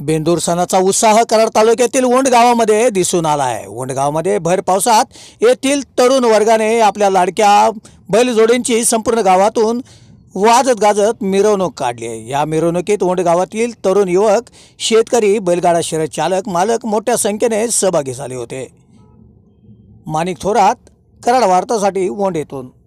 बेंदूर सणाचा उत्साह कराड तालुक्यातील ओंड गावामध्ये दिसून आला आहे ओंड भर पावसात येथील तरुण वर्गाने आपल्या लाडक्या बैलजोडींची संपूर्ण गावातून वाजत गाजत मिरवणूक काढली आहे या मिरवणुकीत ओंड गावातील तरुण युवक शेतकरी बैलगाडा शरद चालक मालक मोठ्या संख्येने सहभागी झाले होते माणिक थोरात कराड वार्तासाठी ओंड येतून